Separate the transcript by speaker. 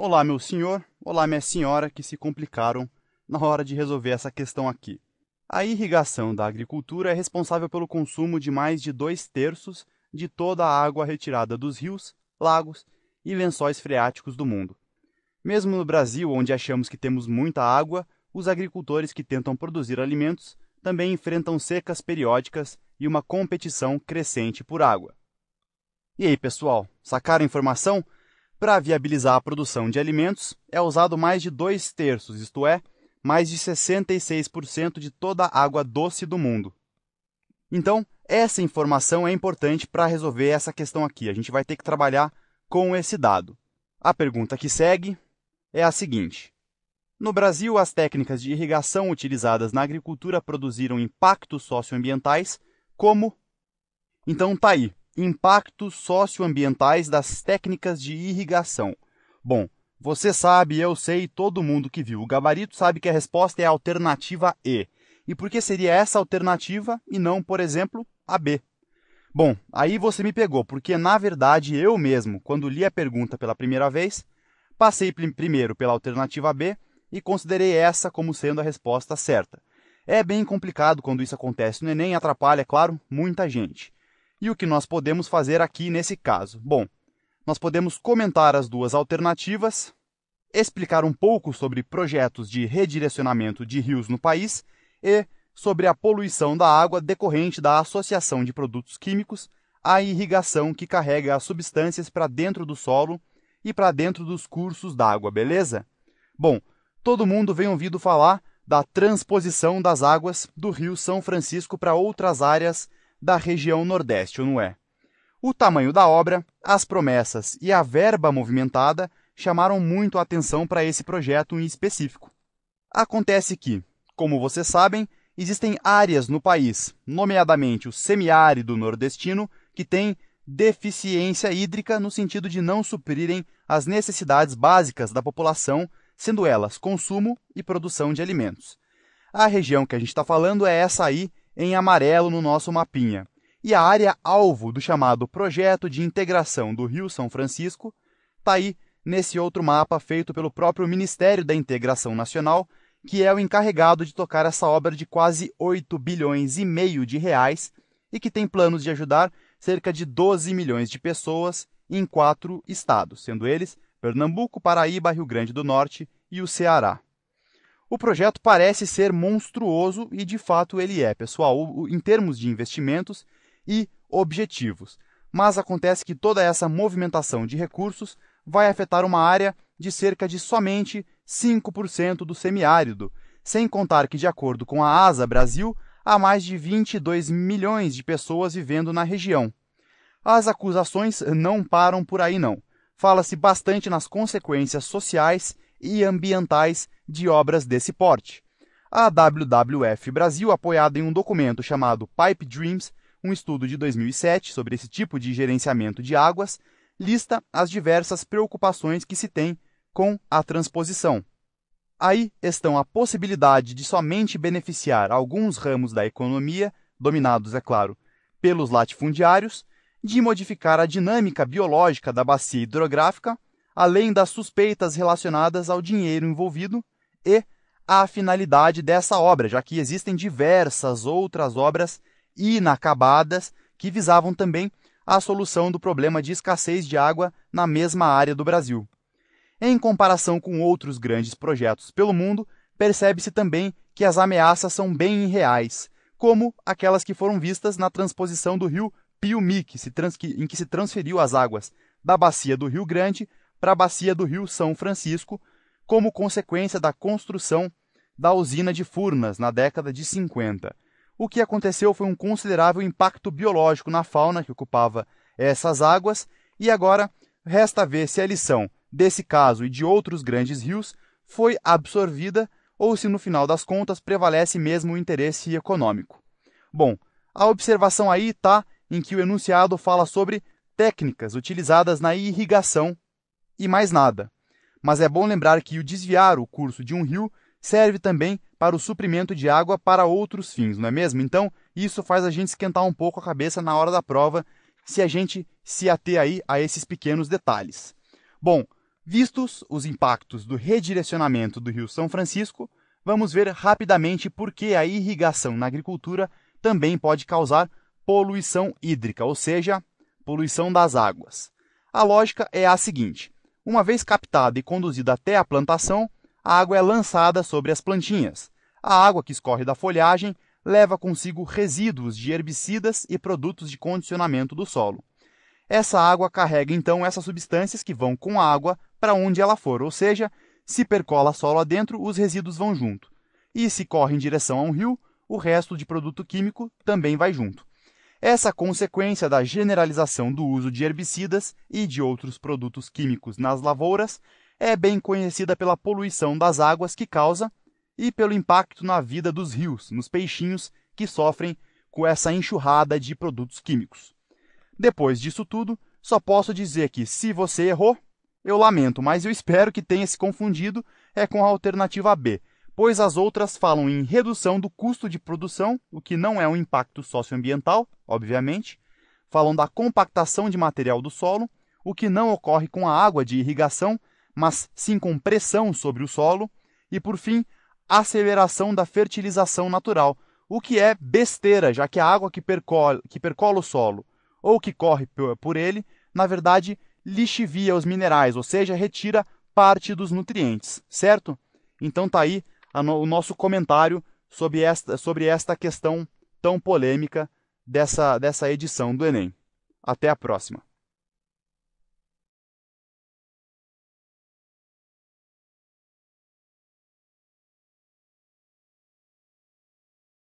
Speaker 1: Olá, meu senhor, olá, minha senhora, que se complicaram na hora de resolver essa questão aqui. A irrigação da agricultura é responsável pelo consumo de mais de dois terços de toda a água retirada dos rios, lagos e lençóis freáticos do mundo. Mesmo no Brasil, onde achamos que temos muita água, os agricultores que tentam produzir alimentos também enfrentam secas periódicas e uma competição crescente por água. E aí, pessoal, sacaram a informação? Para viabilizar a produção de alimentos, é usado mais de dois terços, isto é, mais de 66% de toda a água doce do mundo. Então, essa informação é importante para resolver essa questão aqui. A gente vai ter que trabalhar com esse dado. A pergunta que segue é a seguinte: No Brasil, as técnicas de irrigação utilizadas na agricultura produziram impactos socioambientais como Então tá aí, Impactos socioambientais das técnicas de irrigação. Bom, você sabe, eu sei, todo mundo que viu o gabarito sabe que a resposta é a alternativa E. E por que seria essa alternativa e não, por exemplo, a B? Bom, aí você me pegou, porque na verdade eu mesmo, quando li a pergunta pela primeira vez, passei primeiro pela alternativa B e considerei essa como sendo a resposta certa. É bem complicado quando isso acontece no Enem, atrapalha, é claro, muita gente. E o que nós podemos fazer aqui nesse caso? Bom, nós podemos comentar as duas alternativas, explicar um pouco sobre projetos de redirecionamento de rios no país e sobre a poluição da água decorrente da associação de produtos químicos à irrigação que carrega as substâncias para dentro do solo e para dentro dos cursos d'água, beleza? Bom, todo mundo vem ouvindo falar da transposição das águas do Rio São Francisco para outras áreas da região Nordeste ou é. O tamanho da obra, as promessas e a verba movimentada chamaram muito a atenção para esse projeto em específico. Acontece que, como vocês sabem, existem áreas no país, nomeadamente o semiárido nordestino, que tem deficiência hídrica no sentido de não suprirem as necessidades básicas da população, sendo elas consumo e produção de alimentos. A região que a gente está falando é essa aí em amarelo no nosso mapinha, e a área alvo do chamado Projeto de Integração do Rio São Francisco está aí nesse outro mapa feito pelo próprio Ministério da Integração Nacional, que é o encarregado de tocar essa obra de quase 8 bilhões e meio de reais e que tem planos de ajudar cerca de 12 milhões de pessoas em quatro estados, sendo eles Pernambuco, Paraíba, Rio Grande do Norte e o Ceará. O projeto parece ser monstruoso e de fato ele é, pessoal, em termos de investimentos e objetivos. Mas acontece que toda essa movimentação de recursos vai afetar uma área de cerca de somente 5% do semiárido, sem contar que, de acordo com a ASA Brasil, há mais de 22 milhões de pessoas vivendo na região. As acusações não param por aí, não. Fala-se bastante nas consequências sociais e ambientais de obras desse porte. A WWF Brasil, apoiada em um documento chamado Pipe Dreams, um estudo de 2007 sobre esse tipo de gerenciamento de águas, lista as diversas preocupações que se tem com a transposição. Aí estão a possibilidade de somente beneficiar alguns ramos da economia, dominados, é claro, pelos latifundiários, de modificar a dinâmica biológica da bacia hidrográfica além das suspeitas relacionadas ao dinheiro envolvido e à finalidade dessa obra, já que existem diversas outras obras inacabadas que visavam também a solução do problema de escassez de água na mesma área do Brasil. Em comparação com outros grandes projetos pelo mundo, percebe-se também que as ameaças são bem reais, como aquelas que foram vistas na transposição do rio Piumi, que se trans... em que se transferiu as águas da bacia do Rio Grande para a bacia do rio São Francisco, como consequência da construção da usina de Furnas na década de 50. O que aconteceu foi um considerável impacto biológico na fauna que ocupava essas águas, e agora resta ver se a lição desse caso e de outros grandes rios foi absorvida ou se no final das contas prevalece mesmo o interesse econômico. Bom, a observação aí está em que o enunciado fala sobre técnicas utilizadas na irrigação e mais nada. Mas é bom lembrar que o desviar o curso de um rio serve também para o suprimento de água para outros fins, não é mesmo? Então, isso faz a gente esquentar um pouco a cabeça na hora da prova, se a gente se ater aí a esses pequenos detalhes. Bom, vistos os impactos do redirecionamento do Rio São Francisco, vamos ver rapidamente por que a irrigação na agricultura também pode causar poluição hídrica, ou seja, poluição das águas. A lógica é a seguinte: uma vez captada e conduzida até a plantação, a água é lançada sobre as plantinhas. A água que escorre da folhagem leva consigo resíduos de herbicidas e produtos de condicionamento do solo. Essa água carrega então essas substâncias que vão com a água para onde ela for, ou seja, se percola solo adentro, os resíduos vão junto. E se corre em direção a um rio, o resto de produto químico também vai junto essa consequência da generalização do uso de herbicidas e de outros produtos químicos nas lavouras é bem conhecida pela poluição das águas que causa e pelo impacto na vida dos rios, nos peixinhos que sofrem com essa enxurrada de produtos químicos. Depois disso tudo, só posso dizer que se você errou, eu lamento, mas eu espero que tenha se confundido é com a alternativa B, pois as outras falam em redução do custo de produção, o que não é um impacto socioambiental, obviamente, falam da compactação de material do solo, o que não ocorre com a água de irrigação, mas sim com pressão sobre o solo, e por fim, aceleração da fertilização natural, o que é besteira, já que a água que percola, que percola o solo ou que corre por ele, na verdade, lixivia os minerais, ou seja, retira parte dos nutrientes, certo? Então tá aí no, o nosso comentário sobre esta, sobre esta questão tão polêmica dessa, dessa edição do Enem. Até a próxima!